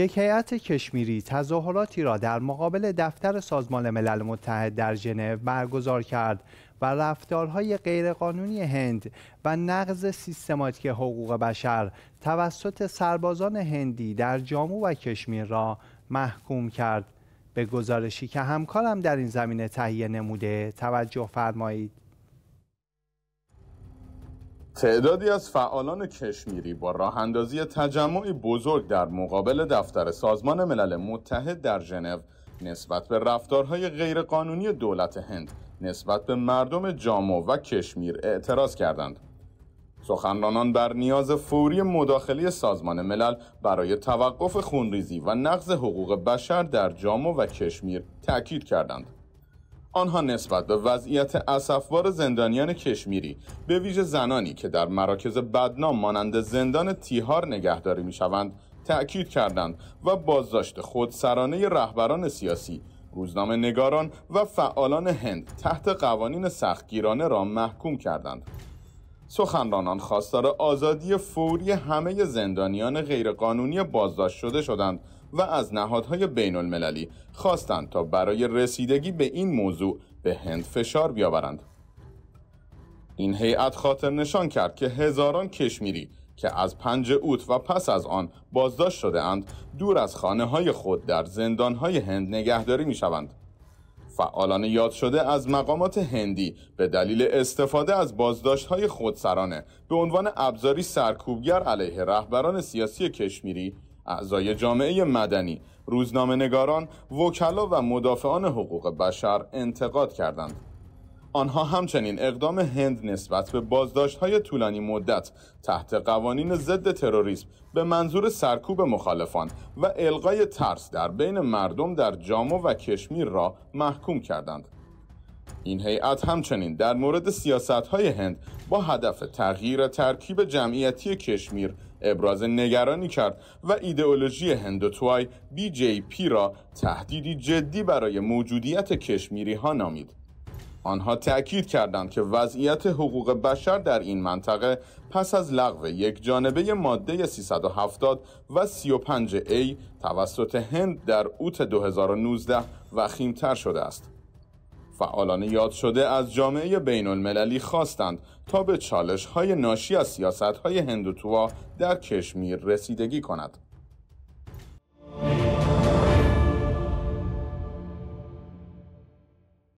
یک هیئت کشمیری تظاهراتی را در مقابل دفتر سازمان ملل متحد در ژنو برگزار کرد و رفتارهای غیرقانونی هند و نقض سیستماتیک حقوق بشر توسط سربازان هندی در جامو و کشمیر را محکوم کرد به گزارشی که همکارم در این زمینه تهیه نموده توجه فرمایید تعدادی از فعالان کشمیری با راه تجمعی بزرگ در مقابل دفتر سازمان ملل متحد در ژنو نسبت به رفتارهای غیرقانونی دولت هند نسبت به مردم جامو و کشمیر اعتراض کردند. سخنرانان بر نیاز فوری مداخله سازمان ملل برای توقف خونریزی و نقض حقوق بشر در جامو و کشمیر تاکید کردند. آنها نسبت به وضعیت اسفبار زندانیان کشمیری به ویژه زنانی که در مراکز بدنام مانند زندان تیهار نگهداری میشوند تأکید کردند و بازداشت خودسرانه رهبران سیاسی روزنامه نگاران و فعالان هند تحت قوانین سختگیرانه را محکوم کردند سخنرانان خواستار آزادی فوری همه زندانیان غیرقانونی بازداشت شده شدند و از نهادهای بین المللی خواستند تا برای رسیدگی به این موضوع به هند فشار بیاورند. این هیئت خاطر نشان کرد که هزاران کشمیری که از پنج اوت و پس از آن بازداشت شده اند دور از خانه های خود در زندان های هند نگهداری می شوند. فعالانه یاد شده از مقامات هندی به دلیل استفاده از بازداشت های خودسرانه به عنوان ابزاری سرکوبگر علیه رهبران سیاسی کشمیری اعضای جامعه مدنی روزنامه نگاران وکلا و مدافعان حقوق بشر انتقاد کردند آنها همچنین اقدام هند نسبت به بازداشت های طولانی مدت تحت قوانین ضد تروریسم به منظور سرکوب مخالفان و القای ترس در بین مردم در جامو و کشمیر را محکوم کردند. این هیئت همچنین در مورد سیاست های هند با هدف تغییر ترکیب جمعیتی کشمیر ابراز نگرانی کرد و ایدئولوژی هندوتوای بی جی پی را تهدیدی جدی برای موجودیت کشمیری ها نامید. آنها تأکید کردند که وضعیت حقوق بشر در این منطقه پس از لغو یک جانبه ماده 370 و 35 A توسط هند در اوت 2019 وخیمتر شده است. فعالان یاد شده از جامعه بین المللی خواستند تا به چالش های ناشی از سیاست های هندوتوا در کشمیر رسیدگی کند.